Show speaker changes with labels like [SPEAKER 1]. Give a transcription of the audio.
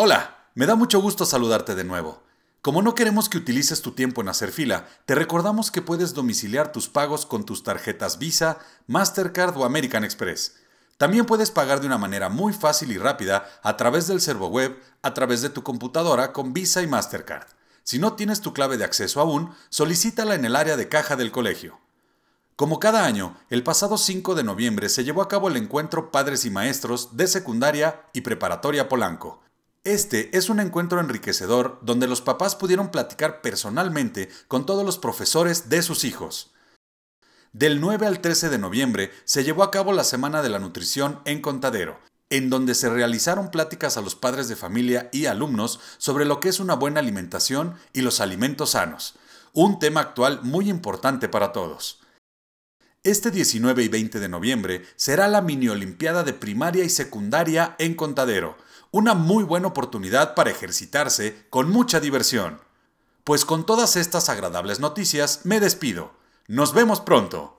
[SPEAKER 1] Hola, me da mucho gusto saludarte de nuevo. Como no queremos que utilices tu tiempo en hacer fila, te recordamos que puedes domiciliar tus pagos con tus tarjetas Visa, Mastercard o American Express. También puedes pagar de una manera muy fácil y rápida a través del servo web, a través de tu computadora con Visa y Mastercard. Si no tienes tu clave de acceso aún, solicítala en el área de caja del colegio. Como cada año, el pasado 5 de noviembre se llevó a cabo el encuentro Padres y Maestros de Secundaria y Preparatoria Polanco. Este es un encuentro enriquecedor donde los papás pudieron platicar personalmente con todos los profesores de sus hijos. Del 9 al 13 de noviembre se llevó a cabo la Semana de la Nutrición en Contadero, en donde se realizaron pláticas a los padres de familia y alumnos sobre lo que es una buena alimentación y los alimentos sanos, un tema actual muy importante para todos. Este 19 y 20 de noviembre será la mini olimpiada de primaria y secundaria en Contadero, una muy buena oportunidad para ejercitarse con mucha diversión. Pues con todas estas agradables noticias me despido. Nos vemos pronto.